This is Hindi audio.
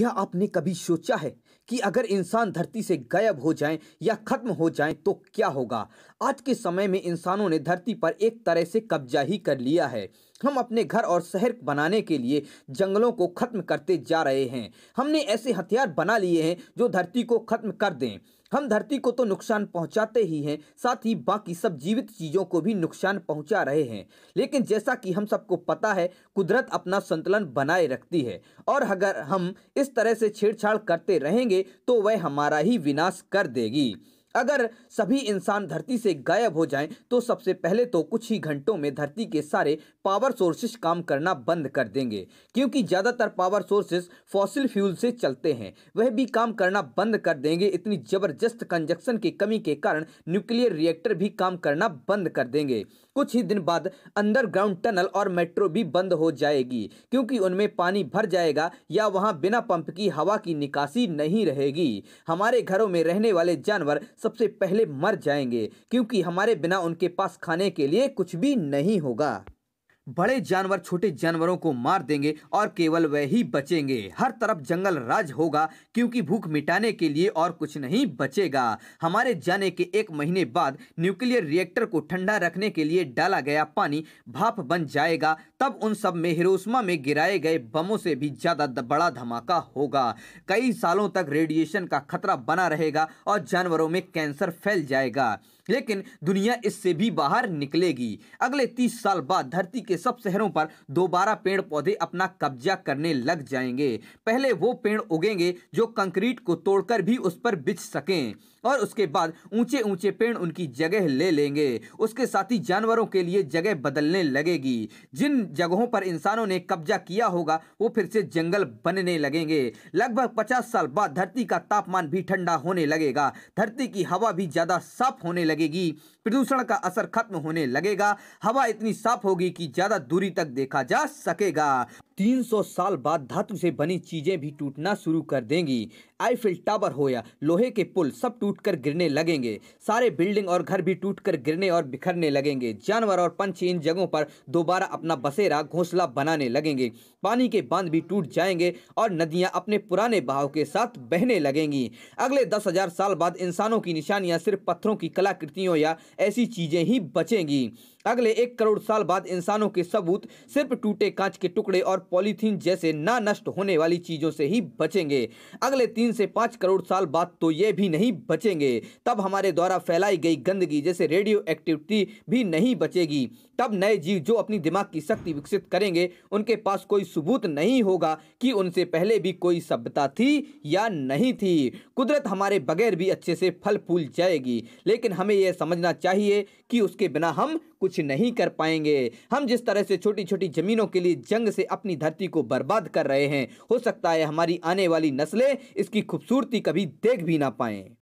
क्या आपने कभी सोचा है कि अगर इंसान धरती से गायब हो जाए या खत्म हो जाए तो क्या होगा आज के समय में इंसानों ने धरती पर एक तरह से कब्जा ही कर लिया है हम अपने घर और शहर बनाने के लिए जंगलों को खत्म करते जा रहे हैं हमने ऐसे हथियार बना लिए हैं जो धरती को खत्म कर दें हम धरती को तो नुकसान पहुंचाते ही हैं साथ ही बाकी सब जीवित चीज़ों को भी नुकसान पहुंचा रहे हैं लेकिन जैसा कि हम सबको पता है कुदरत अपना संतुलन बनाए रखती है और अगर हम इस तरह से छेड़छाड़ करते रहेंगे तो वह हमारा ही विनाश कर देगी अगर सभी इंसान धरती से गायब हो जाएं तो सबसे पहले तो कुछ ही घंटों में धरती के सारे पावर सोर्सेज काम करना बंद कर देंगे क्योंकि ज़्यादातर पावर सोर्सेज फॉसिल फ्यूल से चलते हैं वह भी काम करना बंद कर देंगे इतनी ज़बरदस्त कंजक्शन की कमी के कारण न्यूक्लियर रिएक्टर भी काम करना बंद कर देंगे कुछ ही दिन बाद अंडरग्राउंड टनल और मेट्रो भी बंद हो जाएगी क्योंकि उनमें पानी भर जाएगा या वहाँ बिना पंप की हवा की निकासी नहीं रहेगी हमारे घरों में रहने वाले जानवर सबसे पहले मर जाएंगे क्योंकि हमारे बिना उनके पास खाने के लिए कुछ भी नहीं होगा बड़े जानवर छोटे जानवरों को मार देंगे और केवल वे ही बचेंगे हर तरफ जंगल राज होगा क्योंकि भूख मिटाने के लिए और कुछ नहीं बचेगा हमारे जाने के एक महीने बाद न्यूक्लियर रिएक्टर को ठंडा रखने के लिए डाला गया पानी भाप बन जाएगा तब उन सब में हिरोसमा में गिराए गए बमों से भी ज़्यादा बड़ा धमाका होगा कई सालों तक रेडिएशन का खतरा बना रहेगा और जानवरों में कैंसर फैल जाएगा लेकिन दुनिया इससे भी बाहर निकलेगी अगले तीस साल बाद धरती के सब शहरों पर दोबारा पेड़ पौधे अपना कब्जा करने लग जाएंगे पहले वो पेड़ उगेंगे जो कंक्रीट को तोड़कर भी उस पर बिछ सकें और उसके बाद ऊंचे ऊंचे पेड़ उनकी जगह ले लेंगे उसके साथ ही जानवरों के लिए जगह बदलने लगेगी जिन जगहों पर इंसानों ने कब्जा किया होगा वो फिर से जंगल बनने लगेंगे लगभग पचास साल बाद धरती का तापमान भी ठंडा होने लगेगा धरती की हवा भी ज़्यादा साफ होने लगेगी लगेगी प्रदूषण का असर खत्म होने लगेगा हवा इतनी साफ होगी कि ज़्यादा दूरी तक देखा जा सकेगा 300 साल बाद धातु से बनी चीजें भी टूटना शुरू कर देंगी आईफिल टावर हो या लोहे के पुल सब टूटकर गिरने लगेंगे सारे बिल्डिंग और घर भी टूटकर गिरने और बिखरने लगेंगे जानवर और पंछी इन जगहों पर दोबारा अपना बसेरा घोंसला बनाने लगेंगे पानी के बांध भी टूट जाएंगे और नदियां अपने पुराने बहाव के साथ बहने लगेंगी अगले दस हजार साल बाद इंसानों की निशानियाँ सिर्फ पत्थरों की कलाकृतियों या ऐसी चीजें ही बचेंगी अगले एक करोड़ साल बाद इंसानों के सबूत सिर्फ टूटे कांच के टुकड़े और पॉलीथीन जैसे ना नष्ट होने वाली चीजों से ही बचेंगे अगले तीन से पाँच करोड़ साल बाद तो ये भी नहीं बचेंगे तब हमारे द्वारा फैलाई गई गंदगी जैसे रेडियो एक्टिविटी भी नहीं बचेगी तब नए जीव जो अपनी दिमाग की शक्ति विकसित करेंगे उनके पास कोई सबूत नहीं होगा कि उनसे पहले भी कोई सभ्यता थी या नहीं थी कुदरत हमारे बगैर भी अच्छे से फल फूल जाएगी लेकिन हमें यह समझना चाहिए कि उसके बिना हम कुछ कुछ नहीं कर पाएंगे हम जिस तरह से छोटी छोटी ज़मीनों के लिए जंग से अपनी धरती को बर्बाद कर रहे हैं हो सकता है हमारी आने वाली नस्लें इसकी खूबसूरती कभी देख भी ना पाएं